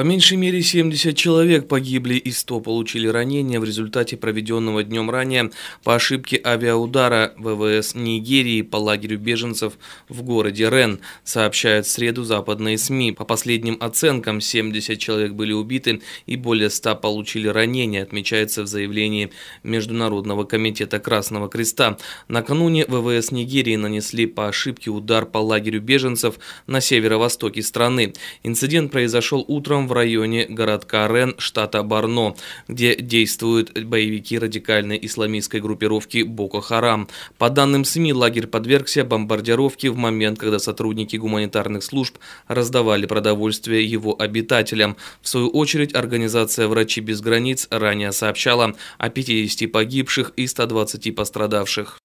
По меньшей мере 70 человек погибли и 100 получили ранения в результате проведенного днем ранее по ошибке авиаудара ВВС Нигерии по лагерю беженцев в городе Рен, сообщают в среду западные СМИ. По последним оценкам 70 человек были убиты и более 100 получили ранения, отмечается в заявлении Международного комитета Красного Креста. Накануне ВВС Нигерии нанесли по ошибке удар по лагерю беженцев на северо-востоке страны. Инцидент произошел утром в районе городка Рен, штата Барно, где действуют боевики радикальной исламистской группировки Боко-Харам. По данным СМИ, лагерь подвергся бомбардировке в момент, когда сотрудники гуманитарных служб раздавали продовольствие его обитателям. В свою очередь, организация «Врачи без границ» ранее сообщала о 50 погибших и 120 пострадавших.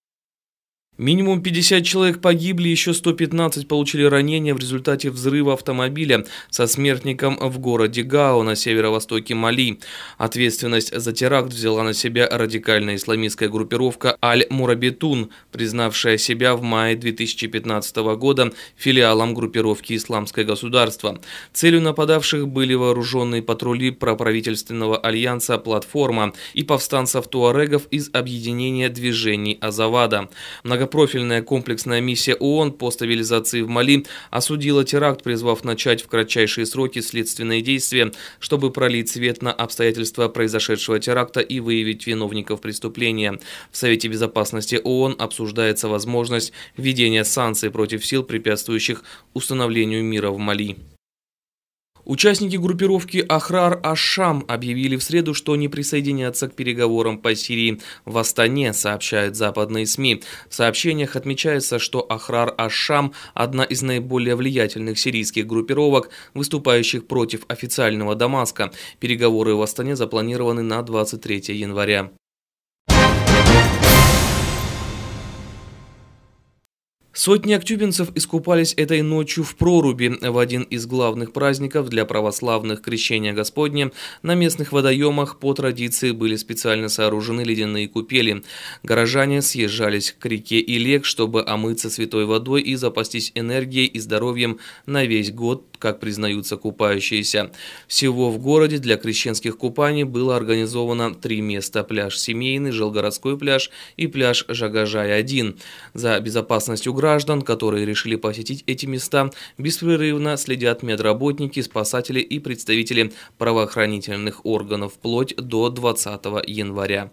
Минимум 50 человек погибли, еще 115 получили ранения в результате взрыва автомобиля со смертником в городе Гао на северо-востоке Мали. Ответственность за теракт взяла на себя радикальная исламистская группировка Аль-Мурабитун, признавшая себя в мае 2015 года филиалом группировки «Исламское государство». Целью нападавших были вооруженные патрули проправительственного альянса «Платформа» и повстанцев-туарегов из объединения движений Азавада. Много Многопрофильная комплексная миссия ООН по стабилизации в Мали осудила теракт, призвав начать в кратчайшие сроки следственные действия, чтобы пролить свет на обстоятельства произошедшего теракта и выявить виновников преступления. В Совете Безопасности ООН обсуждается возможность введения санкций против сил, препятствующих установлению мира в Мали. Участники группировки Ахрар Ашам объявили в среду, что не присоединятся к переговорам по Сирии в Астане, сообщают западные СМИ. В сообщениях отмечается, что Ахрар Ашам – одна из наиболее влиятельных сирийских группировок, выступающих против официального Дамаска. Переговоры в Астане запланированы на 23 января. Сотни актюбинцев искупались этой ночью в проруби в один из главных праздников для православных крещения Господня. На местных водоемах по традиции были специально сооружены ледяные купели. Горожане съезжались к реке Илек, чтобы омыться святой водой и запастись энергией и здоровьем на весь год как признаются купающиеся. Всего в городе для крещенских купаний было организовано три места – пляж Семейный, Желгородской пляж и пляж Жагажай-1. За безопасностью граждан, которые решили посетить эти места, беспрерывно следят медработники, спасатели и представители правоохранительных органов вплоть до 20 января.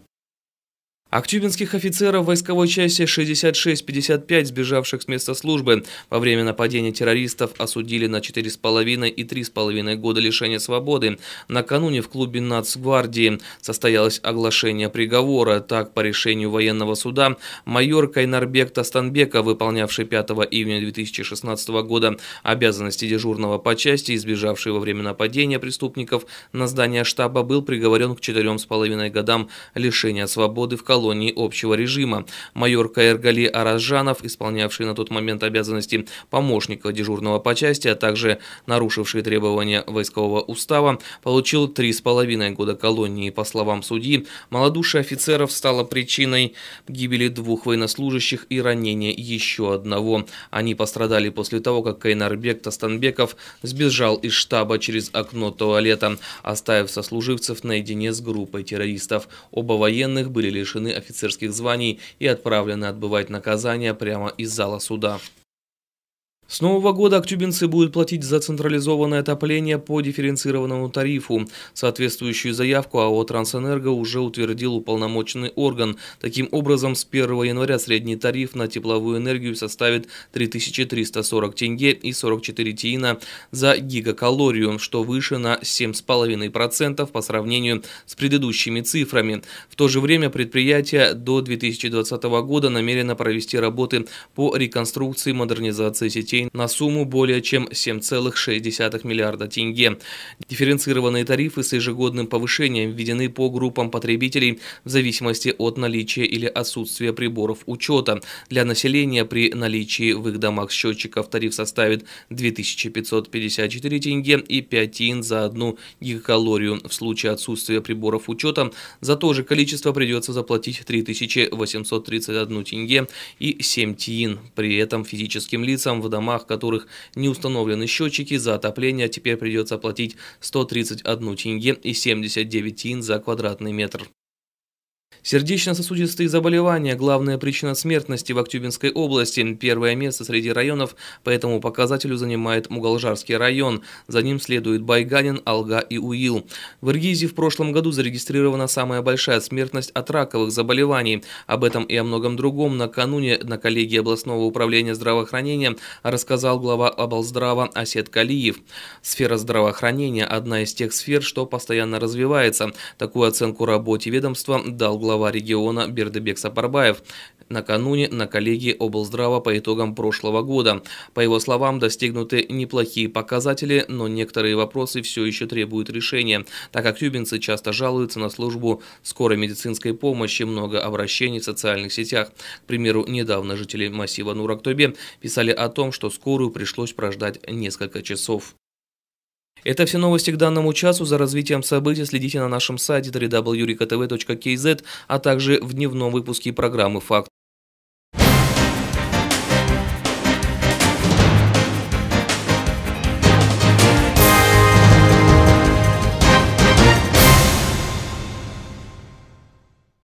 Актюбинских офицеров войсковой части 66-55, сбежавших с места службы, во время нападения террористов осудили на 4,5 и 3,5 года лишения свободы. Накануне в клубе Нацгвардии состоялось оглашение приговора. Так, по решению военного суда, майор Кайнарбек Тастанбека, выполнявший 5 июня 2016 года обязанности дежурного по части, избежавший во время нападения преступников на здание штаба, был приговорен к 4,5 годам лишения свободы в Колумбии колонии общего режима. Майор Каиргали Аразжанов, исполнявший на тот момент обязанности помощника дежурного по части, а также нарушивший требования войскового устава, получил 3,5 года колонии. По словам судьи, малодушие офицеров стало причиной гибели двух военнослужащих и ранения еще одного. Они пострадали после того, как Кайнарбек Тастанбеков сбежал из штаба через окно туалета, оставив сослуживцев наедине с группой террористов. Оба военных были лишены лишены офицерских званий и отправлены отбывать наказание прямо из зала суда. С нового года актюбинцы будут платить за централизованное отопление по дифференцированному тарифу. Соответствующую заявку АО «Трансэнерго» уже утвердил уполномоченный орган. Таким образом, с 1 января средний тариф на тепловую энергию составит 3340 тенге и 44 тиина за гигакалорию, что выше на 7,5% по сравнению с предыдущими цифрами. В то же время предприятие до 2020 года намерено провести работы по реконструкции и модернизации сетей рублей на сумму более чем 7,6 миллиарда тенге. Дифференцированные тарифы с ежегодным повышением введены по группам потребителей в зависимости от наличия или отсутствия приборов учета. Для населения при наличии в их домах счетчиков тариф составит 2554 тенге и 5 тин за одну гигакалорию. В случае отсутствия приборов учета за то же количество придется заплатить 3831 тенге и 7 тин. При этом физическим лицам в домах домах которых не установлены счетчики, за отопление теперь придется платить 131 тенге и 79 тин за квадратный метр. Сердечно-сосудистые заболевания – главная причина смертности в Актюбинской области. Первое место среди районов по этому показателю занимает Мугалжарский район. За ним следует Байганин, Алга и Уил. В Иргизе в прошлом году зарегистрирована самая большая смертность от раковых заболеваний. Об этом и о многом другом накануне на коллегии областного управления здравоохранения рассказал глава облздрава Осет Калиев. Сфера здравоохранения – одна из тех сфер, что постоянно развивается. Такую оценку работе ведомства дал глава региона Бердебек Сапарбаев накануне на коллегии облздрава по итогам прошлого года. По его словам, достигнуты неплохие показатели, но некоторые вопросы все еще требуют решения, так как тюбинцы часто жалуются на службу скорой медицинской помощи, много обращений в социальных сетях. К примеру, недавно жители массива Нурактубе писали о том, что скорую пришлось прождать несколько часов. Это все новости к данному часу. За развитием событий следите на нашем сайте www.riktv.kz, а также в дневном выпуске программы «Факт».